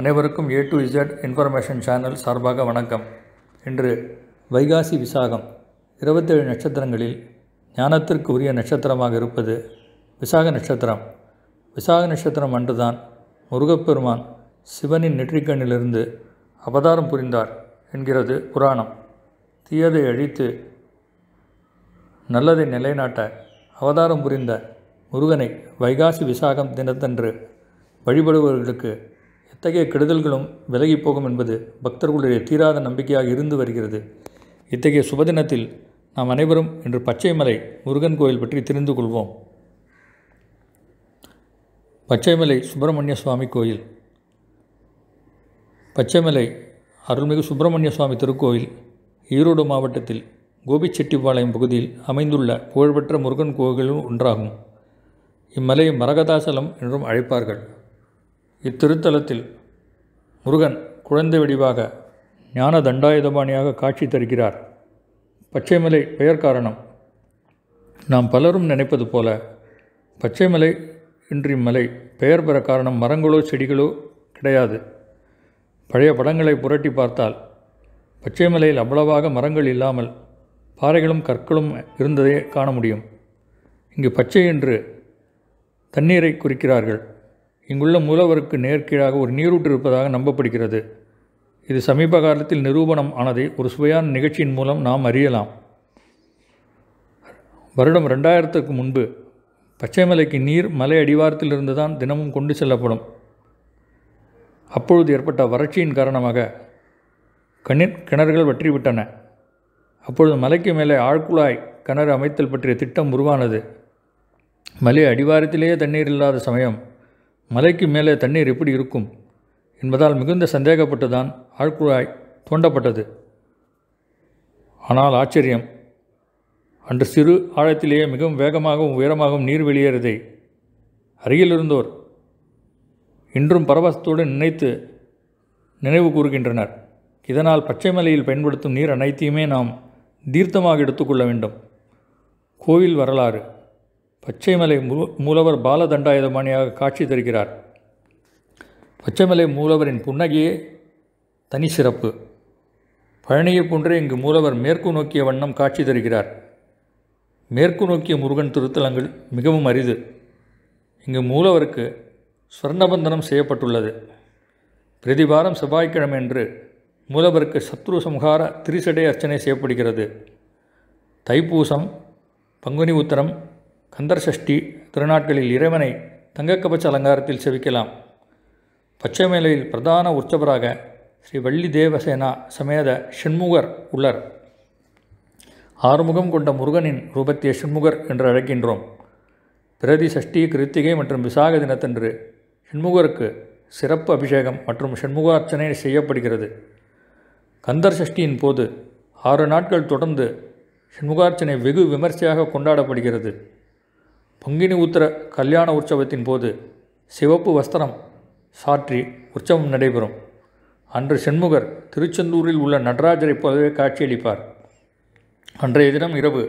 அனைவருக்கும் A to Z information channel சார்பாக வணக்கம் இன்று வைகாசி விசாகம் இருபத்தேழு நட்சத்திரங்களில் ஞானத்திற்கு உரிய நட்சத்திரமாக இருப்பது விசாக நட்சத்திரம் விசாக நட்சத்திரம் அன்றுதான் முருகப்பெருமான் சிவனின் நெற்றிக்கண்ணிலிருந்து அவதாரம் புரிந்தார் என்கிறது புராணம் தீயதை அழித்து நல்லதை நிலைநாட்ட அவதாரம் புரிந்த முருகனை வைகாசி விசாகம் தினத்தன்று வழிபடுபவர்களுக்கு இத்தகைய கெடுதல்களும் போகும் என்பது பக்தர்களுடைய தீராத நம்பிக்கையாக இருந்து வருகிறது இத்தகைய சுபதினத்தில் நாம் அனைவரும் இன்று பச்சைமலை முருகன் கோயில் பற்றி தெரிந்து கொள்வோம் பச்சைமலை சுப்பிரமணிய சுவாமி கோயில் பச்சைமலை அருள்மிகு சுப்பிரமணிய சுவாமி திருக்கோயில் ஈரோடு மாவட்டத்தில் கோபிச்செட்டிப்பாளையம் பகுதியில் அமைந்துள்ள புகழ்பெற்ற முருகன் கோவிலும் ஒன்றாகும் இம்மலையை மரகதாசலம் என்றும் அழைப்பார்கள் இத்திருத்தலத்தில் முருகன் குழந்தை வடிவாக ஞான தண்டாயுதபாணியாக காட்சி தருகிறார் பச்சைமலை பெயர் காரணம் நாம் பலரும் நினைப்பது போல பச்சைமலை இன்றி மலை பெயர் பெற காரணம் மரங்களோ செடிகளோ கிடையாது பழைய படங்களை புரட்டி பார்த்தால் பச்சைமலையில் அவ்வளவாக மரங்கள் இல்லாமல் பாறைகளும் கற்களும் இருந்ததை காண முடியும் இங்கு பச்சை என்று தண்ணீரை குறிக்கிறார்கள் இங்குள்ள மூலவருக்கு நேர்கீழாக ஒரு நீரூற்று இருப்பதாக நம்பப்படுகிறது இது சமீப காலத்தில் நிரூபணம் ஆனதை ஒரு சுவையான நிகழ்ச்சியின் மூலம் நாம் அறியலாம் வருடம் ரெண்டாயிரத்துக்கு முன்பு பச்சைமலைக்கு நீர் மலை அடிவாரத்திலிருந்து தான் தினமும் கொண்டு செல்லப்படும் அப்பொழுது ஏற்பட்ட வறட்சியின் காரணமாக கண்ணின் கிணறுகள் வற்றிவிட்டன அப்பொழுது மலைக்கு மேலே ஆழ்குழாய் கிணறு அமைத்தல் பற்றிய திட்டம் உருவானது மலை அடிவாரத்திலேயே தண்ணீர் இல்லாத சமயம் மலைக்கு மேலே தண்ணீர் எப்படி இருக்கும் என்பதால் மிகுந்த சந்தேகப்பட்டுதான் ஆழ்குழாய் தோண்டப்பட்டது ஆனால் ஆச்சரியம் அன்று சிறு ஆழத்திலேயே மிகவும் வேகமாகவும் உயரமாகவும் நீர் வெளியேறதை அருகில் இருந்தோர் இன்றும் பரவசத்தோடு நினைத்து நினைவு கூறுகின்றனர் இதனால் பச்சை மலையில் பயன்படுத்தும் நீர் அனைத்தையுமே நாம் தீர்த்தமாக எடுத்துக்கொள்ள வேண்டும் கோவில் வரலாறு பச்சைமலை மூலவர் பாலதண்டாயுதமானியாக காட்சி தருகிறார் பச்சைமலை மூலவரின் புன்னகையே தனி சிறப்பு பழனியை போன்றே இங்கு மூலவர் மேற்கு நோக்கிய வண்ணம் காட்சி தருகிறார் மேற்கு நோக்கிய முருகன் திருத்தலங்கள் மிகவும் அரிது இங்கு மூலவருக்கு ஸ்வர்ணபந்தனம் செய்யப்பட்டுள்ளது பிரதிவாரம் செவ்வாய்க்கிழமை என்று மூலவருக்கு சத்ரு சம்ஹார திரிசடை அர்ச்சனை செய்யப்படுகிறது தைப்பூசம் பங்குனி உத்தரம் கந்தர் சஷ்டி திருநாட்களில் இறைவனை தங்கக்கபட்ச அலங்காரத்தில் செவிக்கலாம் மேலையில் பிரதான உற்சவராக ஸ்ரீ வள்ளி தேவசேனா சமேத ஷண்முகர் உள்ளர் ஆறுமுகம் கொண்ட முருகனின் ரூபத்திய ஷண்முகர் என்று அழைக்கின்றோம் பிரதி சஷ்டி கிருத்திகை மற்றும் விசாக தினத்தன்று ஷண்முகருக்கு சிறப்பு அபிஷேகம் மற்றும் ஷண்முகார்ச்சனை செய்யப்படுகிறது கந்தர் சஷ்டியின் போது ஆறு நாட்கள் தொடர்ந்து ஷண்முகார்ச்சனை வெகு விமர்சையாக கொண்டாடப்படுகிறது பங்கினி உத்திர கல்யாண உற்சவத்தின் போது சிவப்பு வஸ்திரம் சாற்றி உற்சவம் நடைபெறும் அன்று செண்முகர் திருச்செந்தூரில் உள்ள நடராஜரை போலவே காட்சியளிப்பார் அன்றைய தினம் இரவு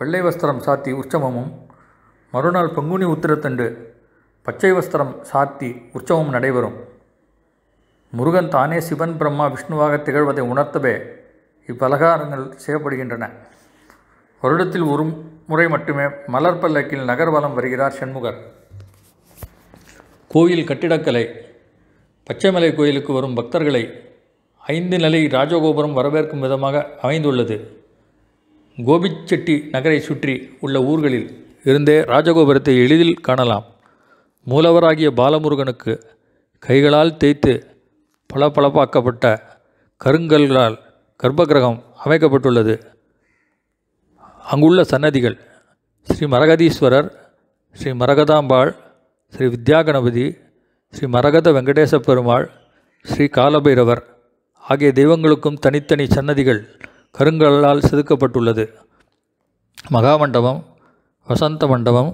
வெள்ளை வஸ்திரம் சாத்தி உற்சவமும் மறுநாள் பங்குனி உத்திரத்தண்டு பச்சை வஸ்திரம் சாத்தி உற்சவம் நடைபெறும் முருகன் தானே சிவன் பிரம்மா விஷ்ணுவாக திகழ்வதை உணர்த்தவே இப்பலகாரங்கள் செய்யப்படுகின்றன வருடத்தில் ஒரு முறை மட்டுமே மலர் பல்லக்கில் நகர்வலம் வருகிறார் சண்முகர் கோயில் கட்டிடக்கலை பச்சைமலை கோயிலுக்கு வரும் பக்தர்களை ஐந்து நிலை ராஜகோபுரம் வரவேற்கும் விதமாக அமைந்துள்ளது கோபிச்செட்டி நகரை சுற்றி உள்ள ஊர்களில் இருந்தே ராஜகோபுரத்தை எளிதில் காணலாம் மூலவராகிய பாலமுருகனுக்கு கைகளால் தேய்த்து பளபளப்பாக்கப்பட்ட கருங்கல்களால் கர்ப்பகிரகம் அமைக்கப்பட்டுள்ளது அங்குள்ள சன்னதிகள் ஸ்ரீ மரகதீஸ்வரர் ஸ்ரீ மரகதாம்பாள் ஸ்ரீ வித்யாகணபதி ஸ்ரீ மரகத வெங்கடேச பெருமாள் ஸ்ரீ காலபைரவர் ஆகிய தெய்வங்களுக்கும் தனித்தனி சன்னதிகள் கருங்கல்லால் செதுக்கப்பட்டுள்ளது மகாமண்டபம் வசந்த மண்டபம்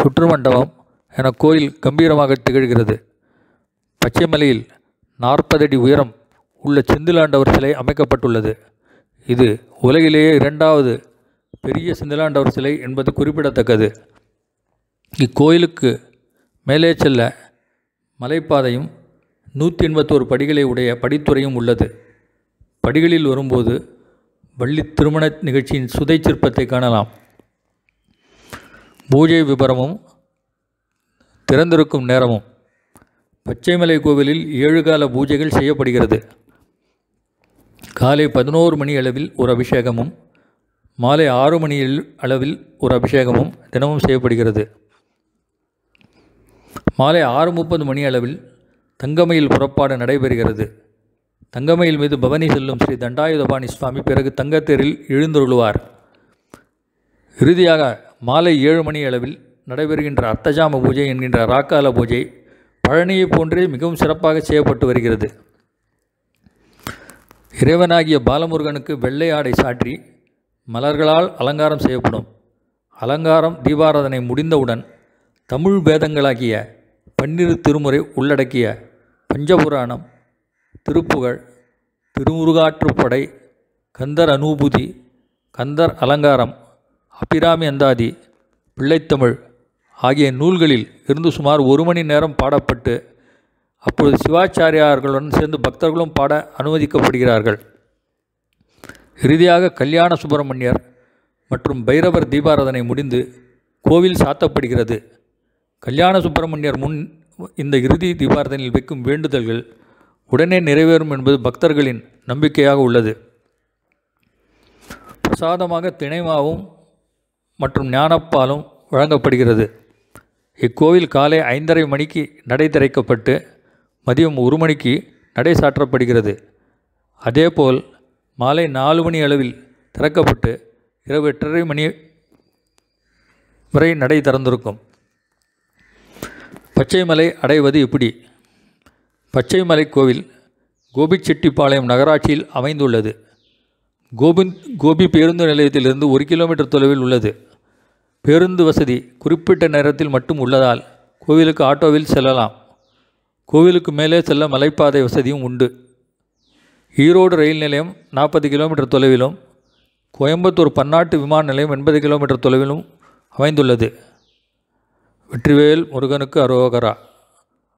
சுற்று மண்டபம் என கோயில் கம்பீரமாக திகழ்கிறது பச்சைமலையில் நாற்பது அடி உயரம் உள்ள செந்திலாண்டவர் சிலை அமைக்கப்பட்டுள்ளது இது உலகிலேயே இரண்டாவது பெரிய சிந்தலாண்டவர் சிலை என்பது குறிப்பிடத்தக்கது இக்கோயிலுக்கு மேலே செல்ல மலைப்பாதையும் நூற்றி எண்பத்தோரு படிகளை உடைய படித்துறையும் உள்ளது படிகளில் வரும்போது வள்ளி திருமண நிகழ்ச்சியின் சுதை சிற்பத்தை காணலாம் பூஜை விபரமும் திறந்திருக்கும் நேரமும் பச்சைமலை கோவிலில் ஏழு கால பூஜைகள் செய்யப்படுகிறது காலை பதினோரு மணி அளவில் ஒரு அபிஷேகமும் மாலை ஆறு மணியில் அளவில் ஒரு அபிஷேகமும் தினமும் செய்யப்படுகிறது மாலை ஆறு முப்பது மணி அளவில் தங்கமையில் புறப்பாடு நடைபெறுகிறது தங்கமையில் மீது பவனி செல்லும் ஸ்ரீ தண்டாயுதபாணி சுவாமி பிறகு தங்கத்தேரில் எழுந்தருள்வார் இறுதியாக மாலை ஏழு மணி அளவில் நடைபெறுகின்ற அர்த்தஜாம பூஜை என்கின்ற ராக்கால பூஜை பழனியை போன்றே மிகவும் சிறப்பாக செய்யப்பட்டு வருகிறது இறைவனாகிய பாலமுருகனுக்கு வெள்ளை ஆடை சாற்றி மலர்களால் அலங்காரம் செய்யப்படும் அலங்காரம் தீபாராதனை முடிந்தவுடன் தமிழ் வேதங்களாகிய பன்னிரு திருமுறை உள்ளடக்கிய பஞ்சபுராணம் திருப்புகழ் திருமுருகாற்றுப்படை கந்தர் அனுபூதி கந்தர் அலங்காரம் அபிராமி அந்தாதி பிள்ளைத்தமிழ் ஆகிய நூல்களில் இருந்து சுமார் ஒரு மணி நேரம் பாடப்பட்டு அப்பொழுது சிவாச்சாரியார்களுடன் சேர்ந்து பக்தர்களும் பாட அனுமதிக்கப்படுகிறார்கள் இறுதியாக கல்யாண சுப்பிரமணியர் மற்றும் பைரவர் தீபாராதனை முடிந்து கோவில் சாத்தப்படுகிறது கல்யாண சுப்பிரமணியர் முன் இந்த இறுதி தீபாரதனில் வைக்கும் வேண்டுதல்கள் உடனே நிறைவேறும் என்பது பக்தர்களின் நம்பிக்கையாக உள்ளது பிரசாதமாக திணைமாவும் மற்றும் ஞானப்பாலும் வழங்கப்படுகிறது இக்கோவில் காலை ஐந்தரை மணிக்கு நடை திறக்கப்பட்டு மதியம் ஒரு மணிக்கு நடை சாற்றப்படுகிறது அதேபோல் மாலை நாலு மணி அளவில் திறக்கப்பட்டு இரவு எட்டரை மணி வரை நடை திறந்திருக்கும் பச்சைமலை அடைவது இப்படி பச்சைமலை கோவில் கோபிச்செட்டிப்பாளையம் நகராட்சியில் அமைந்துள்ளது கோபி கோபி பேருந்து நிலையத்திலிருந்து ஒரு கிலோமீட்டர் தொலைவில் உள்ளது பேருந்து வசதி குறிப்பிட்ட நேரத்தில் மட்டும் உள்ளதால் கோவிலுக்கு ஆட்டோவில் செல்லலாம் கோவிலுக்கு மேலே செல்ல மலைப்பாதை வசதியும் உண்டு ஈரோடு ரயில் நிலையம் நாற்பது கிலோமீட்டர் தொலைவிலும் கோயம்புத்தூர் பன்னாட்டு விமான நிலையம் எண்பது கிலோமீட்டர் தொலைவிலும் அமைந்துள்ளது வெற்றிவேல் முருகனுக்கு அரோகரா